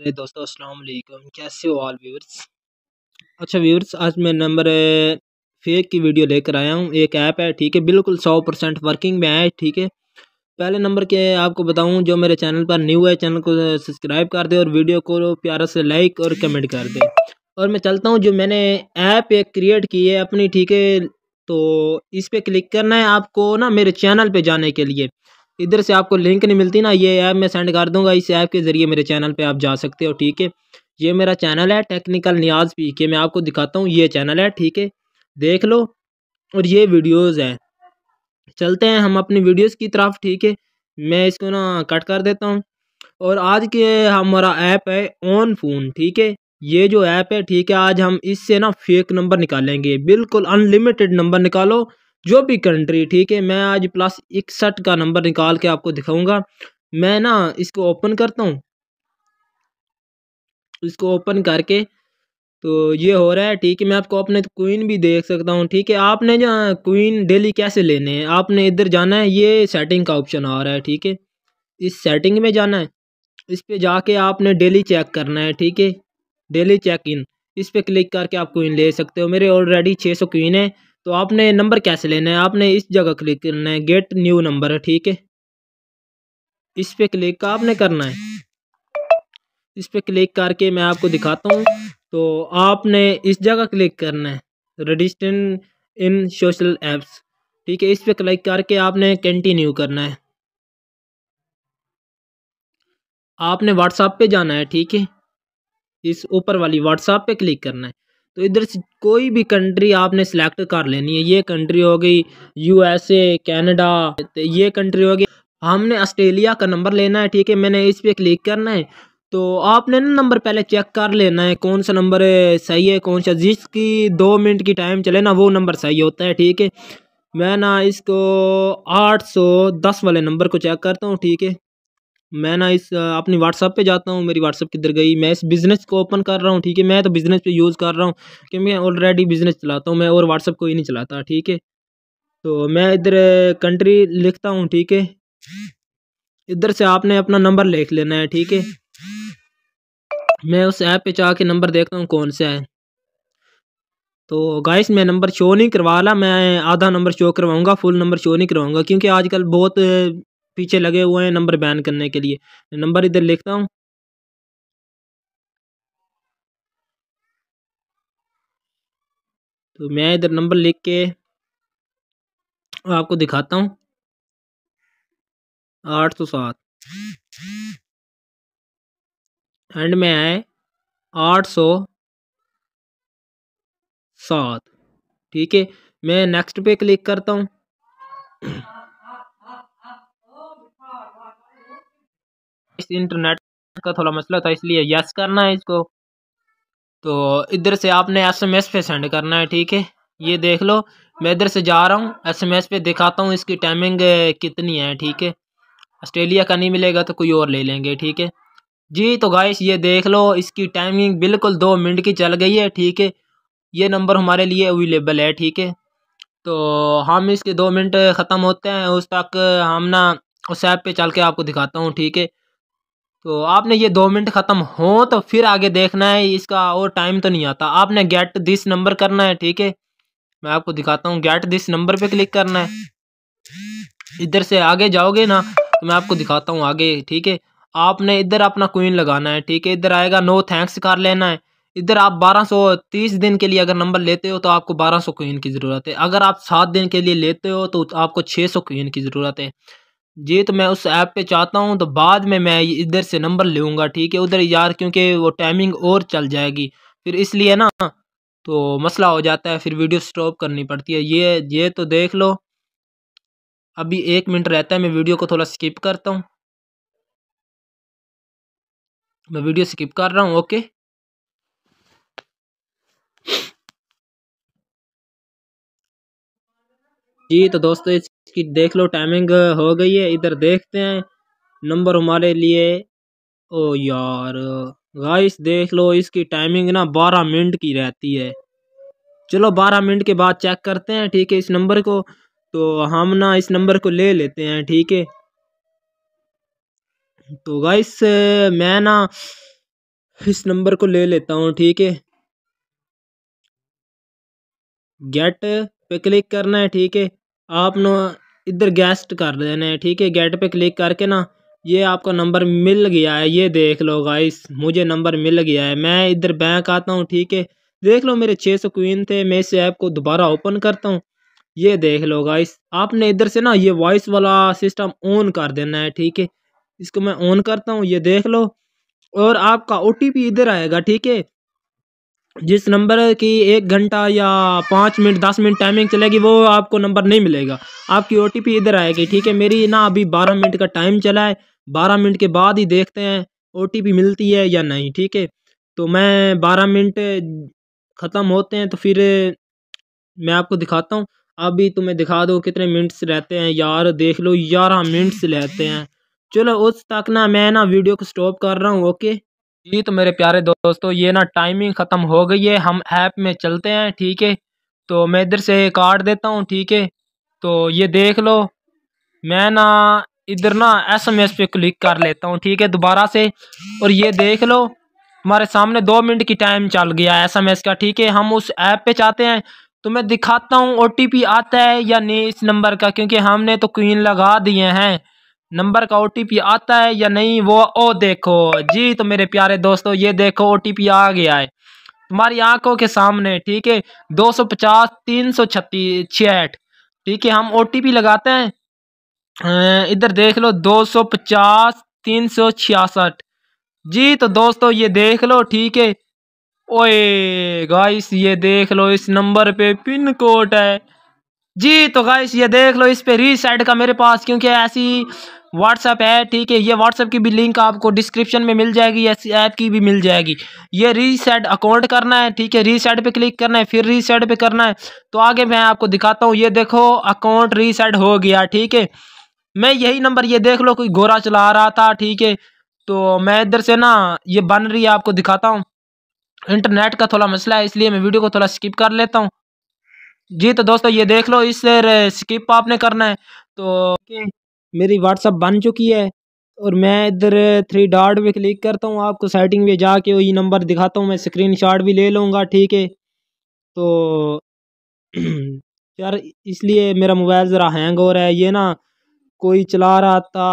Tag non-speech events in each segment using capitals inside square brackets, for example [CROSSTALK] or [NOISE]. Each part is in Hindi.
ओके दोस्तों अस्सलाम वालेकुम कैसे हो ऑल व्यूअर्स अच्छा व्यूअर्स आज मैं नंबर फेक की वीडियो लेकर आया हूँ एक ऐप है ठीक है बिल्कुल सौ परसेंट वर्किंग में है ठीक है पहले नंबर के आपको बताऊँ जो मेरे चैनल पर न्यू है चैनल को सब्सक्राइब कर दे और वीडियो को प्यारा से लाइक और कमेंट कर दे और मैं चलता हूँ जो मैंने ऐप एक क्रिएट की है अपनी ठीक है तो इस पर क्लिक करना है आपको ना मेरे चैनल पर जाने के लिए इधर से आपको लिंक नहीं मिलती ना ये ऐप मैं सेंड कर दूंगा इस ऐप के ज़रिए मेरे चैनल पे आप जा सकते हो ठीक है ये मेरा चैनल है टेक्निकल न्याज पी के मैं आपको दिखाता हूँ ये चैनल है ठीक है देख लो और ये वीडियोज़ हैं चलते हैं हम अपनी वीडियोज़ की तरफ ठीक है मैं इसको ना कट कर देता हूँ और आज के हमारा ऐप है ऑन फोन ठीक है ये जो ऐप है ठीक है आज हम इससे ना फेक नंबर निकालेंगे बिल्कुल अनलिमिटेड नंबर निकालो जो भी कंट्री ठीक है मैं आज प्लस इकसठ का नंबर निकाल के आपको दिखाऊंगा मैं ना इसको ओपन करता हूँ इसको ओपन करके तो ये हो रहा है ठीक है मैं आपको अपने क्वीन भी देख सकता हूँ ठीक है आपने जहाँ क्वीन डेली कैसे लेने हैं आपने इधर जाना है ये सेटिंग का ऑप्शन आ रहा है ठीक है इस सेटिंग में जाना है इस पर जाके आपने डेली चेक करना है ठीक है डेली चेक इन इस पर क्लिक करके आप क्वीन ले सकते हो मेरे ऑलरेडी छः सौ क्वीन है तो आपने नंबर कैसे लेना है आपने इस जगह क्लिक करना है गेट न्यू नंबर है ठीक है इस पर क्लिक आपने करना है इस पर क्लिक करके मैं आपको दिखाता हूँ तो आपने इस जगह क्लिक करना है रजिस्टर इन सोशल एप्स ठीक है इस पर क्लिक करके आपने कंटिन्यू करना है आपने व्हाट्सएप पे जाना है ठीक है इस ऊपर वाली व्हाट्सएप पे क्लिक करना है तो इधर से कोई भी कंट्री आपने सेलेक्ट कर लेनी है ये कंट्री हो गई यूएसए कनाडा तो ये कंट्री हो गई हमने ऑस्ट्रेलिया का नंबर लेना है ठीक है मैंने इस पर क्लिक करना है तो आपने ना नंबर पहले चेक कर लेना है कौन सा नंबर सही है कौन सा जिसकी दो मिनट की टाइम चले ना वो नंबर सही होता है ठीक है मैं ना इसको आठ सौ दस वाले नंबर को चेक करता हूँ ठीक है मैं ना इस अपनी व्हाट्सअप पे जाता हूँ मेरी व्हाट्सअप किधर गई मैं इस बिज़नेस को ओपन कर रहा हूँ ठीक है मैं तो बिज़नेस पे यूज़ कर रहा हूँ क्योंकि मैं ऑलरेडी बिज़नेस चलाता हूँ मैं और व्हाट्सअप को ही नहीं चलाता ठीक है तो मैं इधर कंट्री लिखता हूँ ठीक है इधर से आपने अपना नंबर लिख लेना है ठीक है मैं उस ऐप पर जा नंबर देखता हूँ कौन सा है तो गाइस मैं नंबर शो नहीं करवा ला मैं आधा नंबर शो करवाऊंगा फुल नंबर शो नहीं करवाऊंगा क्योंकि आजकल बहुत पीछे लगे हुए हैं नंबर बैन करने के लिए नंबर इधर लिखता हूँ तो मैं इधर नंबर लिख के आपको दिखाता हूँ आठ सौ सात एंड में आए आठ सौ सात ठीक है मैं नेक्स्ट पे क्लिक करता हूँ इस इंटरनेट का थोड़ा मसला था इसलिए यस करना है इसको तो इधर से आपने एसएमएस पे सेंड करना है ठीक है ये देख लो मैं इधर से जा रहा हूँ एसएमएस पे दिखाता हूँ इसकी टाइमिंग कितनी है ठीक है ऑस्ट्रेलिया का नहीं मिलेगा तो कोई और ले लेंगे ठीक है जी तो गाइस ये देख लो इसकी टाइमिंग बिल्कुल दो मिनट की चल गई है ठीक है ये नंबर हमारे लिए अवेलेबल है ठीक है तो हम इसके दो मिनट ख़त्म होते हैं उस तक हम ना उस ऐप पे चल के आपको दिखाता हूँ ठीक है तो आपने ये दो मिनट ख़त्म हो तो फिर आगे देखना है इसका और टाइम तो नहीं आता आपने गेट दिस नंबर करना है ठीक है मैं आपको दिखाता हूँ गेट दिस नंबर पे क्लिक करना है इधर से आगे जाओगे ना तो मैं आपको दिखाता हूँ आगे ठीक है आपने इधर अपना क्वीन लगाना है ठीक है इधर आएगा नो थैंक्स कर लेना है इधर आप 1230 दिन के लिए अगर नंबर लेते हो तो आपको 1200 क्वीन की ज़रूरत है अगर आप सात दिन के लिए लेते हो तो आपको 600 क्वीन की ज़रूरत है जी तो मैं उस ऐप पे चाहता हूँ तो बाद में मैं इधर से नंबर लूँगा ठीक है उधर यार क्योंकि वो टाइमिंग और चल जाएगी फिर इसलिए ना तो मसला हो जाता है फिर वीडियो स्टॉप करनी पड़ती है ये ये तो देख लो अभी एक मिनट रहता है मैं वीडियो को थोड़ा स्किप करता हूँ मैं वीडियो स्किप कर रहा हूँ ओके जी तो दोस्तों कि देख लो टाइमिंग हो गई है इधर देखते हैं नंबर हमारे लिए ओ यार गाइस देख लो इसकी टाइमिंग ना बारह मिनट की रहती है चलो बारह मिनट के बाद चेक करते हैं ठीक है इस नंबर को तो हम ना इस नंबर को ले लेते हैं ठीक है तो गाइस मैं ना इस नंबर को ले लेता हूँ ठीक है गेट पे क्लिक करना है ठीक है आप ना इधर गेस्ट कर देने ठीक है गेट पे क्लिक करके ना ये आपका नंबर मिल गया है ये देख लो गाइस मुझे नंबर मिल गया है मैं इधर बैंक आता हूँ ठीक है देख लो मेरे छः सौ क्वीन थे मैं इस ऐप को दोबारा ओपन करता हूँ ये देख लो गाइस आपने इधर से ना ये वॉइस वाला सिस्टम ऑन कर देना है ठीक है इसको मैं ऑन करता हूँ ये देख लो और आपका ओ इधर आएगा ठीक है जिस नंबर की एक घंटा या पाँच मिनट दस मिनट टाइमिंग चलेगी वो आपको नंबर नहीं मिलेगा आपकी ओ इधर आएगी ठीक है मेरी ना अभी बारह मिनट का टाइम चला है बारह मिनट के बाद ही देखते हैं ओ मिलती है या नहीं ठीक है तो मैं बारह मिनट ख़त्म होते हैं तो फिर मैं आपको दिखाता हूँ अभी तुम्हें दिखा दो कितने मिनट्स रहते हैं यार देख लो ग्यारह मिनट्स रहते हैं चलो उस तक ना मैं ना वीडियो को स्टॉप कर रहा हूँ ओके जी तो मेरे प्यारे दोस्तों ये ना टाइमिंग ख़त्म हो गई है हम ऐप में चलते हैं ठीक है तो मैं इधर से कार्ड देता हूँ ठीक है तो ये देख लो मैं ना इधर ना एस एम एस पे क्लिक कर लेता हूँ ठीक है दोबारा से और ये देख लो हमारे सामने दो मिनट की टाइम चल गया एस एम एस का ठीक है हम उस ऐप पे चाहते हैं तो मैं दिखाता हूँ ओ टी पी आता है या नहीं इस नंबर का क्योंकि हमने तो क्वीन लगा दिए हैं नंबर का ओटीपी आता है या नहीं वो ओ देखो जी तो मेरे प्यारे दोस्तों ये देखो ओटीपी आ गया है तुम्हारी आंखों के सामने ठीक है दो सौ पचास तीन सौ छत्तीस छियाठ ठीक है हम ओटीपी लगाते हैं इधर देख लो दो सौ पचास तीन सौ छियासठ जी तो दोस्तों ये देख लो ठीक है ओए गाइस ये देख लो इस नंबर पे पिन कोड है जी तो गाइस ये देख लो इस पे रीसेट का मेरे पास क्योंकि ऐसी व्हाट्सअप है ठीक है ये व्हाट्सअप की भी लिंक आपको डिस्क्रिप्शन में मिल जाएगी या ऐप की भी मिल जाएगी ये रीसेट अकाउंट करना है ठीक है रीसेट पे क्लिक करना है फिर रीसेट पे करना है तो आगे मैं आपको दिखाता हूँ ये देखो अकाउंट रीसेट हो गया ठीक है मैं यही नंबर ये देख लो कोई गोरा चला रहा था ठीक है तो मैं इधर से ना ये बन रही है आपको दिखाता हूँ इंटरनेट का थोड़ा मसला है इसलिए मैं वीडियो को थोड़ा स्किप कर लेता हूँ जी तो दोस्तों ये देख लो इससे स्किप आपने करना है तो मेरी व्हाट्सअप बन चुकी है और मैं इधर थ्री डॉट पे क्लिक करता हूँ आपको सेटिंग में जाके वही नंबर दिखाता हूँ मैं स्क्रीन शॉट भी ले लूँगा ठीक है तो [CLEARS THROAT] यार इसलिए मेरा मोबाइल ज़रा हैंग हो रहा है ये ना कोई चला रहा था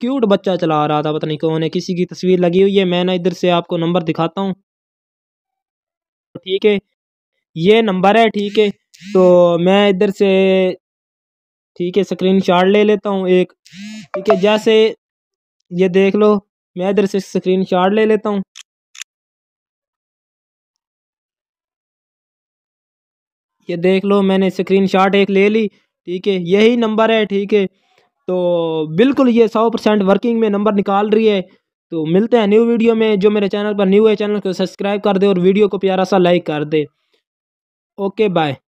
क्यूट बच्चा चला रहा था पता नहीं कौन है किसी की तस्वीर लगी हुई है मैं ना इधर से आपको नंबर दिखाता हूँ ठीक है ये नंबर है ठीक है तो मैं इधर से ठीक है स्क्रीन ले लेता हूँ एक ठीक है जैसे ये देख लो मैं इधर से स्क्रीन ले लेता हूँ ये देख लो मैंने स्क्रीन शॉट एक ले ली ठीक है यही नंबर है ठीक है तो बिल्कुल ये सौ परसेंट वर्किंग में नंबर निकाल रही है तो मिलते हैं न्यू वीडियो में जो मेरे चैनल पर न्यू है चैनल को सब्सक्राइब कर दे और वीडियो को प्यारा सा लाइक कर दे ओके बाय